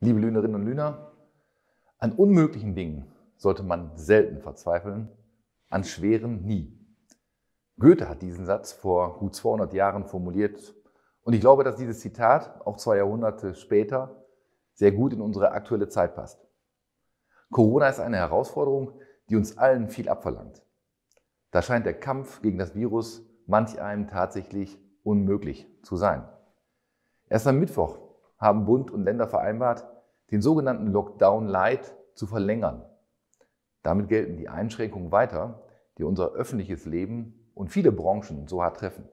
Liebe Lühnerinnen und Lühner, an unmöglichen Dingen sollte man selten verzweifeln, an schweren nie. Goethe hat diesen Satz vor gut 200 Jahren formuliert und ich glaube, dass dieses Zitat auch zwei Jahrhunderte später sehr gut in unsere aktuelle Zeit passt. Corona ist eine Herausforderung, die uns allen viel abverlangt. Da scheint der Kampf gegen das Virus manch einem tatsächlich unmöglich zu sein. Erst am Mittwoch haben Bund und Länder vereinbart, den sogenannten Lockdown Light zu verlängern. Damit gelten die Einschränkungen weiter, die unser öffentliches Leben und viele Branchen so hart treffen.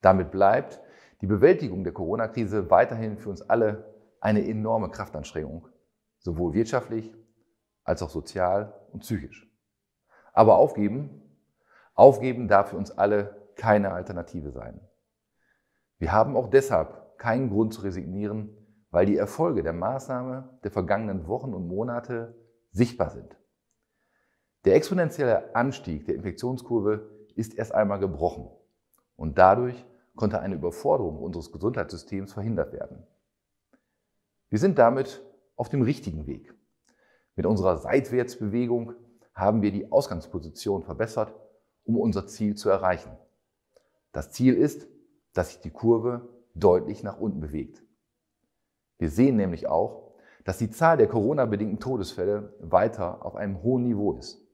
Damit bleibt die Bewältigung der Corona-Krise weiterhin für uns alle eine enorme Kraftanstrengung, sowohl wirtschaftlich als auch sozial und psychisch. Aber aufgeben, aufgeben darf für uns alle keine Alternative sein. Wir haben auch deshalb keinen Grund zu resignieren, weil die Erfolge der Maßnahme der vergangenen Wochen und Monate sichtbar sind. Der exponentielle Anstieg der Infektionskurve ist erst einmal gebrochen und dadurch konnte eine Überforderung unseres Gesundheitssystems verhindert werden. Wir sind damit auf dem richtigen Weg. Mit unserer Seitwärtsbewegung haben wir die Ausgangsposition verbessert, um unser Ziel zu erreichen. Das Ziel ist, dass sich die Kurve deutlich nach unten bewegt. Wir sehen nämlich auch, dass die Zahl der Corona-bedingten Todesfälle weiter auf einem hohen Niveau ist.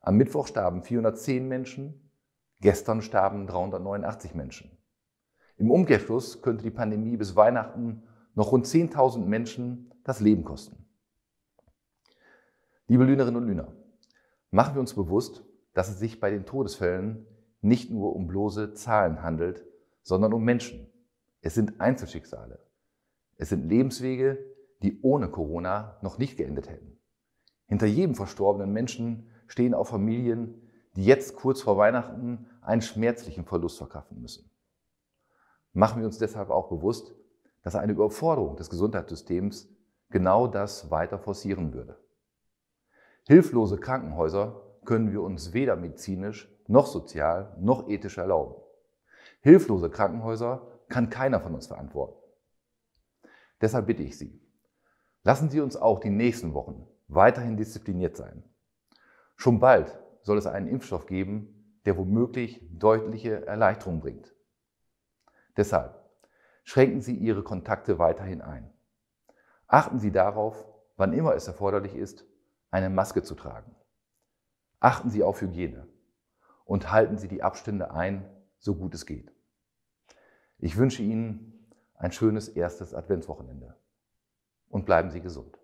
Am Mittwoch starben 410 Menschen, gestern starben 389 Menschen. Im Umkehrschluss könnte die Pandemie bis Weihnachten noch rund 10.000 Menschen das Leben kosten. Liebe Lünerinnen und Lüner, machen wir uns bewusst, dass es sich bei den Todesfällen nicht nur um bloße Zahlen handelt, sondern um Menschen, es sind Einzelschicksale. Es sind Lebenswege, die ohne Corona noch nicht geendet hätten. Hinter jedem verstorbenen Menschen stehen auch Familien, die jetzt kurz vor Weihnachten einen schmerzlichen Verlust verkraften müssen. Machen wir uns deshalb auch bewusst, dass eine Überforderung des Gesundheitssystems genau das weiter forcieren würde. Hilflose Krankenhäuser können wir uns weder medizinisch noch sozial noch ethisch erlauben. Hilflose Krankenhäuser kann keiner von uns verantworten. Deshalb bitte ich Sie, lassen Sie uns auch die nächsten Wochen weiterhin diszipliniert sein. Schon bald soll es einen Impfstoff geben, der womöglich deutliche Erleichterung bringt. Deshalb schränken Sie Ihre Kontakte weiterhin ein. Achten Sie darauf, wann immer es erforderlich ist, eine Maske zu tragen. Achten Sie auf Hygiene und halten Sie die Abstände ein, so gut es geht. Ich wünsche Ihnen ein schönes erstes Adventswochenende und bleiben Sie gesund.